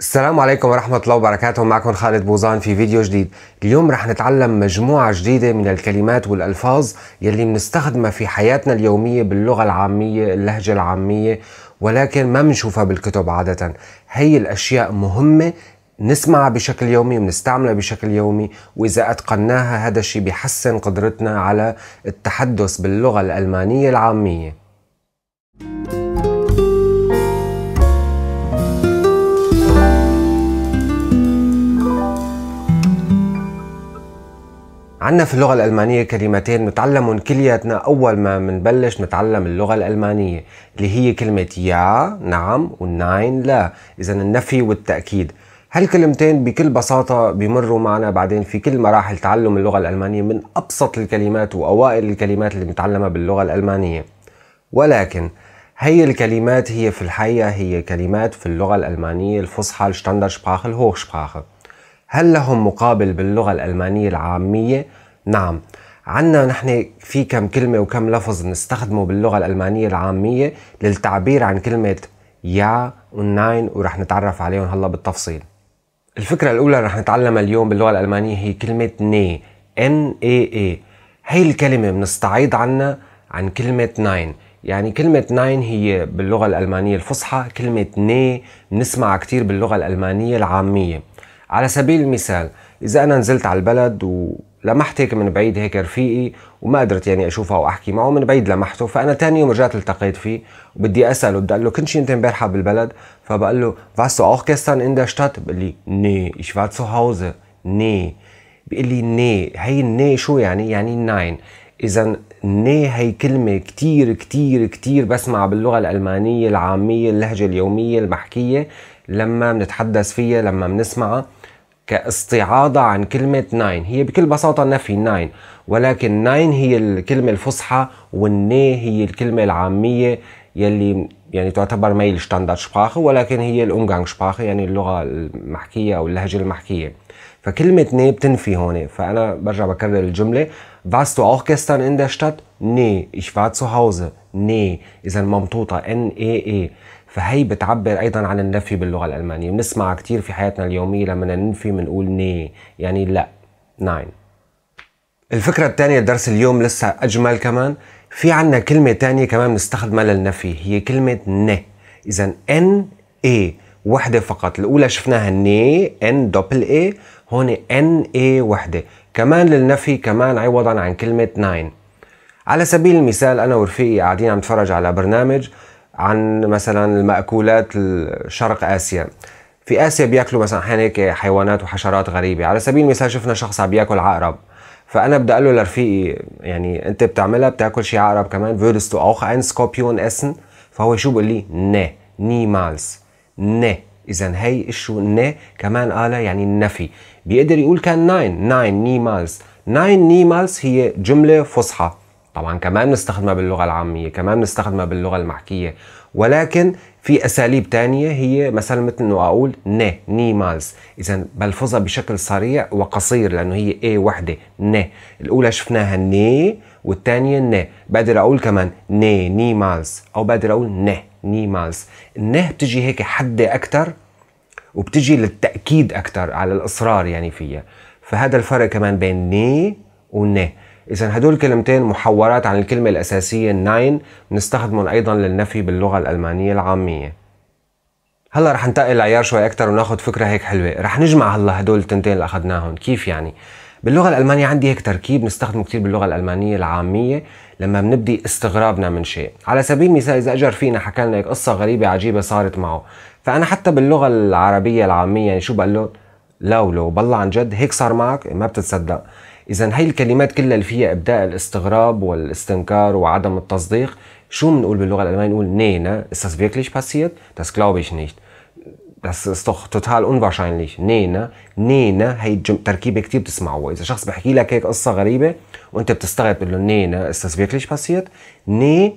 السلام عليكم ورحمة الله وبركاته معكم خالد بوزان في فيديو جديد اليوم رح نتعلم مجموعة جديدة من الكلمات والألفاظ يلي بنستخدمها في حياتنا اليومية باللغة العامية اللهجة العامية ولكن ما بنشوفها بالكتب عادة هي الأشياء مهمة نسمعها بشكل يومي ونستعملها بشكل يومي وإذا أتقناها هذا الشيء بيحسن قدرتنا على التحدث باللغة الألمانية العامية عندنا في اللغة الألمانية كلمتين نتعلمهم كلياتنا أول ما منبلش نتعلم اللغة الألمانية اللي هي كلمة يا نعم والناين لا إذا النفي والتأكيد هالكلمتين بكل بساطة بمروا معنا بعدين في كل مراحل تعلم اللغة الألمانية من أبسط الكلمات وأوائل الكلمات اللي بنتعلمها باللغة الألمانية ولكن هي الكلمات هي في الحقيقة هي كلمات في اللغة الألمانية الفصحى الشتاندر شبراخ الهوخ شبراخه هل لهم مقابل باللغة الألمانية العامية؟ نعم عنا نحن في كم كلمة وكم لفظ نستخدمه باللغة الألمانية العامية للتعبير عن كلمة يا وناين ورح نتعرف عليهم هلا بالتفصيل الفكرة الأولى رح نتعلمها اليوم باللغة الألمانية هي كلمة ني ان اي اي هي الكلمة بنستعيض عنها عن كلمة ناين يعني كلمة ناين هي باللغة الألمانية الفصحى كلمة ني بنسمعها كتير باللغة الألمانية العامية على سبيل المثال اذا انا نزلت على البلد ولمحت هيك من بعيد هيك رفيقي وما قدرت يعني اشوفه او احكي معه من بعيد لمحته فانا تاني يوم رجعت التقيت فيه وبدي اساله بدي اقول له كنت انت امبارحه بالبلد فبقول له فاستو أوخ كيستان إن in بقول لي ني إيش فات سو Hause ني بيقول لي ني هي الني شو يعني يعني ناين اذا ني هي كلمة كتير كتير كتير بسمع باللغة الألمانية العامية اللهجة اليومية المحكية لما بنتحدث فيها لما بنسمعها كاستعاضة عن كلمة ناين هي بكل بساطة نفي ناين ولكن ناين هي الكلمة الفصحى والني هي الكلمة العامية يلي يعني تعتبر ما هي الستاندرد شباخه ولكن هي الأمجانج شباخه يعني اللغة المحكية أو اللهجة المحكية فكلمة ني بتنفي هون فأنا برجع بكرر الجملة warst du auch gestern in der Stadt? Nee, ich war zu Hause. Nee, إذا Mamtota. N E E فهي بتعبر ايضا عن النفي باللغه الالمانيه بنسمع كثير في حياتنا اليوميه لما ننفي بنقول ني يعني لا ناين الفكرة الثانية درس اليوم لسه أجمل كمان في عنا كلمة تانية كمان بنستخدمها للنفي هي كلمة ن إذا ن اي وحدة فقط الأولى شفناها ني ان دوبل اي هون ان اي وحدة كمان للنفي كمان عوضا عن كلمة ناين على سبيل المثال أنا ورفيقي قاعدين عم نتفرج على برنامج عن مثلا المأكولات الشرق آسيا في آسيا بياكلوا مثلا أحيانا هيك حيوانات وحشرات غريبة على سبيل المثال شفنا شخص عم بياكل عقرب فانا بدي اقول له لرفيقي يعني انت بتعملها بتاكل شي عقرب كمان فيرستو أوخ auch سكوبيون إسن فهو شو بيقول لي نه niemals نه اذا هي شو نه كمان قال يعني النفي بيقدر يقول كان ناين ناين niemals ناين niemals هي جمله فصحى طبعا كمان بنستخدمها باللغه العاميه كمان بنستخدمها باللغه المحكيه ولكن في اساليب تانية هي مثلا مثل انه اقول ن ني مالز اذا بلفظها بشكل سريع وقصير لانه هي ايه وحده ن الاولى شفناها ني والثانيه ن بقدر اقول كمان ني ني مالز او بقدر اقول ن ني مالز النه بتجي هيك حده اكثر وبتجي للتاكيد اكثر على الاصرار يعني فيها فهذا الفرق كمان بين ني ونه إذا هدول كلمتين محورات عن الكلمة الأساسية ناين بنستخدمهم أيضا للنفي باللغة الألمانية العامية هلا رح ننتقل لعيار شوي أكثر وناخذ فكرة هيك حلوة، رح نجمع هلا هدول التنتين اللي أخذناهم، كيف يعني؟ باللغة الألمانية عندي هيك تركيب نستخدمه كثير باللغة الألمانية العامية لما بنبدي استغرابنا من شيء، على سبيل المثال إذا أجر فينا حكى لنا هيك قصة غريبة عجيبة صارت معه، فأنا حتى باللغة العربية العامية يعني شو بقول له؟ لو لو بالله عن جد هيك صار معك ما بتتصدق إذا هي الكلمات كلها اللي فيها إبداء الاستغراب والاستنكار وعدم التصديق شو بنقول باللغة الألمانية؟ نقول نينا ne? Ist das wirklich passiert? Das glaube ich nicht. Das ist doch total unwahrscheinlich. نينا هي تركيبة كتير بتسمعوها، إذا شخص بحكي لك هيك قصة غريبة وأنت بتستغرب بتقول له نينا ne? Ist das wirklich passiert? Nee,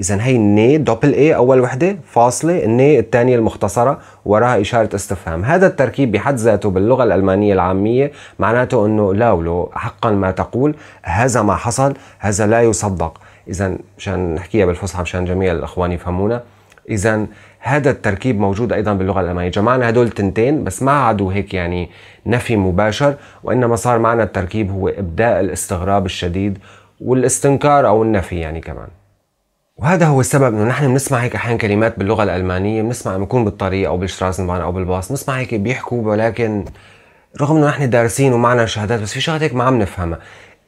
اذا هي الني دبل اي اول وحده فاصله الني الثانيه المختصره وراها اشاره استفهام هذا التركيب بحد ذاته باللغه الالمانيه العاميه معناته انه لا ولو حقا ما تقول هذا ما حصل هذا لا يصدق اذا مشان نحكيها بالفصحى مشان جميع الاخوان يفهمونا اذا هذا التركيب موجود ايضا باللغه الالمانيه جمعنا هدول التنتين بس ما عادوا هيك يعني نفي مباشر وانما صار معنا التركيب هو ابداء الاستغراب الشديد والاستنكار او النفي يعني كمان وهذا هو السبب انه نحن بنسمع هيك احيانا كلمات باللغه الالمانيه بنسمع بنكون بالطريق او بالشراسنبان او بالباص بنسمع هيك بيحكوا ولكن رغم انه نحن دارسين ومعنا شهادات بس في شغلات هيك ما عم نفهمها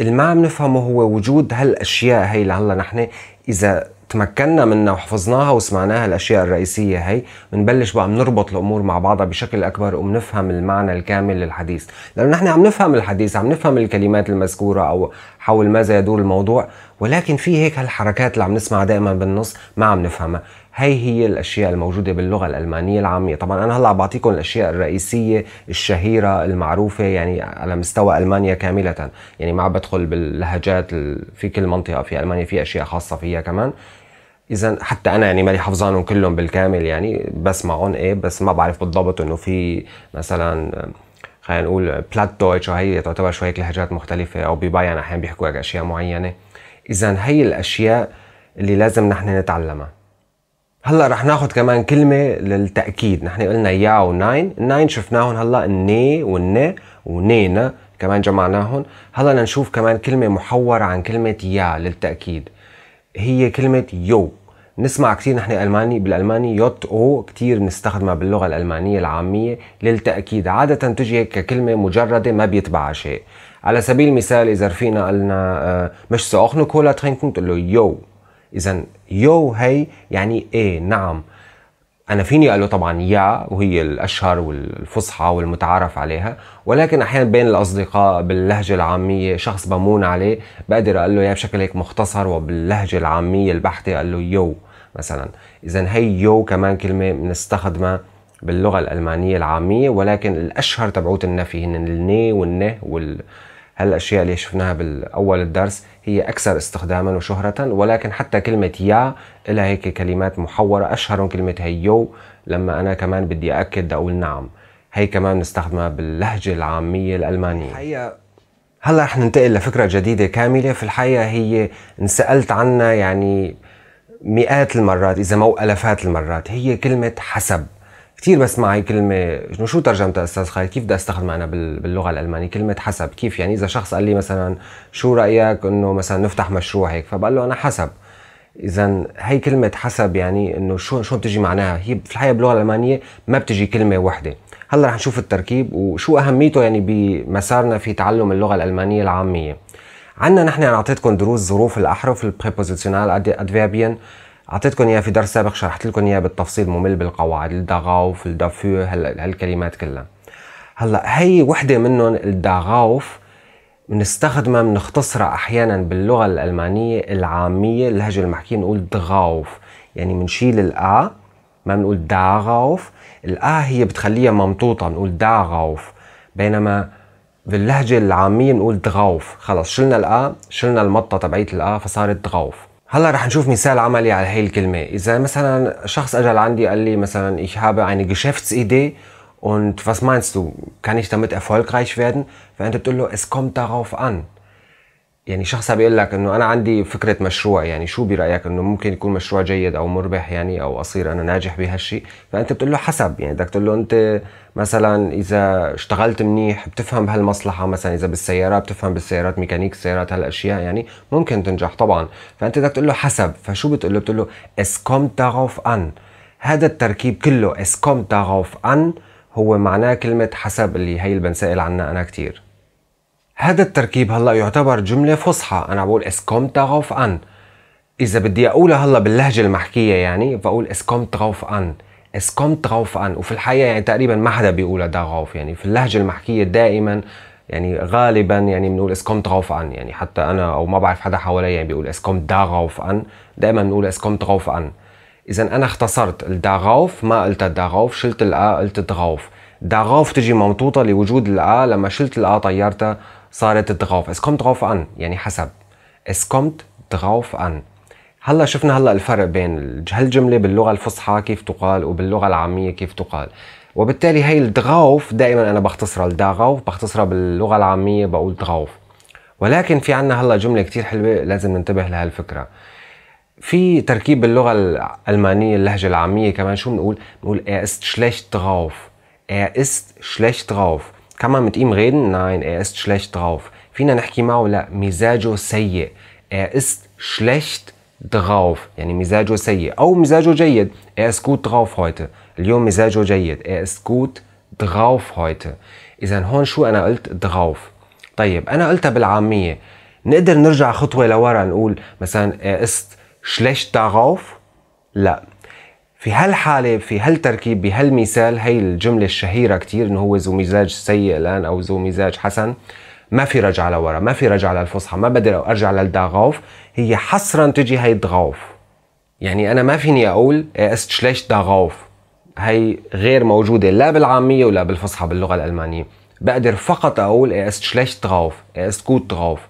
اللي ما عم نفهمه هو وجود هالاشياء هي لهلا نحن اذا تمكنا منها وحفظناها وسمعناها الاشياء الرئيسيه هي بنبلش بقى بنربط الامور مع بعضها بشكل اكبر وبنفهم المعنى الكامل للحديث لانه نحن عم نفهم الحديث عم نفهم الكلمات المذكوره او حول ماذا يدور الموضوع ولكن في هيك هالحركات اللي عم نسمعها دائما بالنص ما عم نفهمها هي هي الاشياء الموجوده باللغه الالمانيه العاميه طبعا انا هلا عم بعطيكم الاشياء الرئيسيه الشهيره المعروفه يعني على مستوى المانيا كامله يعني ما عم بدخل باللهجات في كل منطقه في المانيا في اشياء خاصه فيها كمان اذا حتى انا يعني مالي حافظانهم كلهم بالكامل يعني بسمعهم ايه بس ما بعرف بالضبط انه في مثلا خلينا نقول بلات دويتش وهي تعتبر شويه لهجات مختلفه او بباين احيانا بيحكوا لك اشياء معينه اذا هي الاشياء اللي لازم نحن نتعلمها هلا رح ناخذ كمان كلمه للتاكيد نحن قلنا يا وناين الناين شفناهم هلا الني والن ونينا كمان جمعناهم هلا نشوف كمان كلمه محوره عن كلمه يا للتاكيد هي كلمه يو نسمع كثير نحن الماني بالالماني يوت او كثير بنستخدمها باللغه الالمانيه العاميه للتاكيد عاده تجي هيك ككلمه مجرده ما بيتبعها شيء على سبيل المثال اذا رفيقنا قالنا آه، مش سوخنو كولا ترينكن تقول له يو اذا يو هي يعني ايه نعم انا فيني قال له طبعا يا وهي الأشهر والفصحى والمتعارف عليها ولكن أحيانا بين الأصدقاء باللهجة العامية شخص بمون عليه بقدر أقول له يا بشكل هيك مختصر وباللهجة العامية البحتة أقول له يو مثلا إذا هي يو كمان كلمة بنستخدمها باللغة الألمانية العامية ولكن الأشهر تبعوت النفي هن الني والنه وال هالاشياء اللي شفناها بالاول الدرس هي اكثر استخداما وشهره ولكن حتى كلمه يا لها هيك كلمات محوره اشهرهم كلمه هيو لما انا كمان بدي اكد اقول نعم هي كمان بنستخدمها باللهجه العاميه الالمانيه الحقيقه هلا رح ننتقل لفكره جديده كامله في الحقيقه هي انسالت عنها يعني مئات المرات اذا مو الافات المرات هي كلمه حسب كثير بسمع هي كلمة شنو شو ترجمتها استاذ خالد كيف بدي استخدمها انا باللغة الألمانية كلمة حسب كيف يعني إذا شخص قال لي مثلا شو رأيك إنه مثلا نفتح مشروع هيك فبقول له أنا حسب إذا هي كلمة حسب يعني إنه شو شو بتجي معناها هي في الحقيقة باللغة الألمانية ما بتجي كلمة واحدة هلا رح نشوف التركيب وشو أهميته يعني بمسارنا في تعلم اللغة الألمانية العامية عندنا نحن أنا يعني أعطيتكم دروس ظروف الأحرف البريبوزيشنال أدفيربيان اعطيتكم اياه في درس سابق شرحت لكم اياه بالتفصيل ممل بالقواعد الدغاوف الدافيو هالكلمات كلها هلا هي وحده منهم الداغاوف بنستخدمها بنختصرها احيانا باللغه الالمانيه العاميه اللهجه المحكيه نقول دغاوف يعني بنشيل الا ما بنقول داغاوف الا هي بتخليها ممطوطه بنقول داغاوف بينما باللهجه العاميه نقول دغاوف خلص شلنا الا شلنا المطه تبعيه الا فصارت دغاوف هلا رح نشوف مثال عملي على هي الكلمة إذا مثلا شخص أجل عندي قال لي مثلا ich habe eine Geschäftsidee und was meinst du kann ich damit erfolgreich werden فأنت بتقول له es kommt darauf an يعني شخص بيقول لك انه انا عندي فكره مشروع يعني شو برايك انه ممكن يكون مشروع جيد او مربح يعني او اصير انا ناجح بهالشيء فانت بتقول له حسب يعني بدك تقول له انت مثلا اذا اشتغلت منيح بتفهم بهالمصلحه مثلا اذا بالسياره بتفهم بالسيارات ميكانيك السيارات هالاشياء يعني ممكن تنجح طبعا فانت بدك تقول له حسب فشو بتقول له بتقول له اس كوم تعرف ان هذا التركيب كله اس كوم تعرف ان هو معناه كلمه حسب اللي هي اللي بنسال عنها انا كثير هذا التركيب هلا يعتبر جملة فصحى أنا بقول كوم تغوف أن إذا بدي أقولها هلا باللهجة المحكية يعني بقول كوم تغوف أن كوم تغوف أن وفي الحقيقة يعني تقريبا ما حدا بيقولها تغوف يعني في اللهجة المحكية دائما يعني غالبا يعني بنقول كوم تغوف أن يعني حتى أنا أو ما بعرف حدا حوالي يعني بيقول كوم تغوف أن دائما بنقول كوم تغوف أن إذا أنا اختصرت الداغوف ما قلت الداغوف شلت الأ قلت تغوف داغوف تجي ممطوطة لوجود الأ لما شلت الأ طيرتها صارت تتغاضى es kommt drauf an يعني حسب es kommt drauf an هلا شفنا هلا الفرق بين هالجمله باللغه الفصحى كيف تقال وباللغه العاميه كيف تقال وبالتالي هي الدغاوف دائما انا بختصرها الدغاوف بختصرها باللغه العاميه بقول دغاوف ولكن في عنا هلا جمله كتير حلوه لازم ننتبه لها الفكرة في تركيب باللغه الالمانيه اللهجه العاميه كمان شو بنقول بنقول er ist schlecht drauf er ist schlecht drauf كان ما متيم ريدن ناين اي است شلشت دراوف فينا نحكي معه لا مزاجه سيء اي است شلشت دراوف يعني مزاجه سيء او مزاجه جيد اي است جوت دراوف heute اليوم مزاجه جيد اي است جوت دراوف heute اذا هون شو انا قلت دراوف طيب انا قلتها بالعاميه نقدر نرجع خطوه لورا نقول مثلا اي است شلشت دراوف لا في هالحالة في هالتركيب بهالمثال هي الجملة الشهيرة كتير انه هو ذو مزاج سيء الان او ذو مزاج حسن ما في رجعة لورا ما في رجعة للفصحى ما بقدر ارجع للداغوف هي حصرا تجي هي الدغوف يعني انا ما فيني اقول إيه است شليش داغوف هي غير موجودة لا بالعامية ولا بالفصحى باللغة الالمانية بقدر فقط اقول إيه است شليش دغوف إيه است كوت دغوف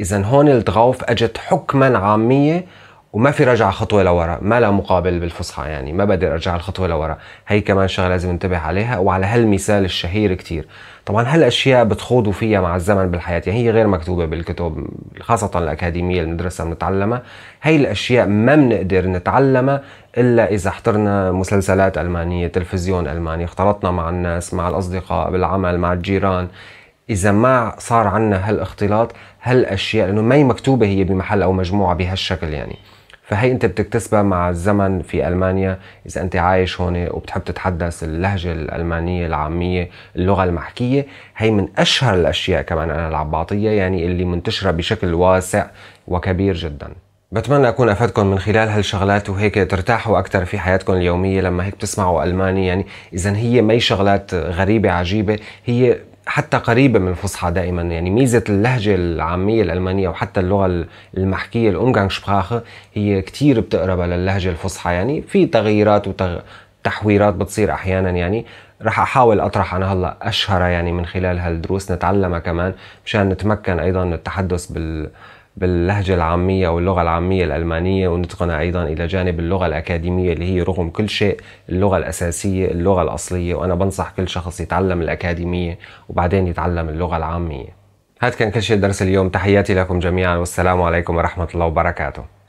اذا هون الدغوف اجت حكما عامية وما في رجعه خطوه لورا ما لها مقابل بالفصحى يعني ما بقدر ارجع الخطوه لورا هي كمان شغله لازم انتبه عليها وعلى هالمثال الشهير كتير طبعا هالاشياء بتخوضوا فيها مع الزمن بالحياه يعني هي غير مكتوبه بالكتب خاصه الاكاديميه المدرسه بنتعلمها هي الاشياء ما بنقدر نتعلمها الا اذا احترنا مسلسلات المانيه تلفزيون الماني اختلطنا مع الناس مع الاصدقاء بالعمل مع الجيران اذا ما صار عندنا هالاختلاط هالاشياء لانه ما هي مكتوبه هي بمحل او مجموعه بهالشكل يعني فهي انت بتكتسبها مع الزمن في المانيا اذا انت عايش هون وبتحب تتحدث اللهجه الالمانيه العاميه اللغه المحكيه هي من اشهر الاشياء كمان انا العباطيه يعني اللي منتشره بشكل واسع وكبير جدا بتمنى اكون افدتكم من خلال هالشغلات وهيك ترتاحوا اكثر في حياتكم اليوميه لما هيك بتسمعوا الماني يعني اذا هي ما شغلات غريبه عجيبه هي حتى قريبة من الفصحى دائما يعني ميزة اللهجة العامية الألمانية وحتى اللغة المحكية سبراخه هي كثير بتقربها للهجة الفصحى يعني في تغييرات وتحويرات بتصير أحيانا يعني رح أحاول أطرح أنا هلا أشهرها يعني من خلال هالدروس نتعلمها كمان مشان نتمكن أيضا التحدث بال باللهجة العامية أو اللغة العامية الألمانية ونتقنها أيضا إلى جانب اللغة الأكاديمية اللي هي رغم كل شيء اللغة الأساسية اللغة الأصلية وأنا بنصح كل شخص يتعلم الأكاديمية وبعدين يتعلم اللغة العامية هذا كان كل شيء درس اليوم تحياتي لكم جميعا والسلام عليكم ورحمة الله وبركاته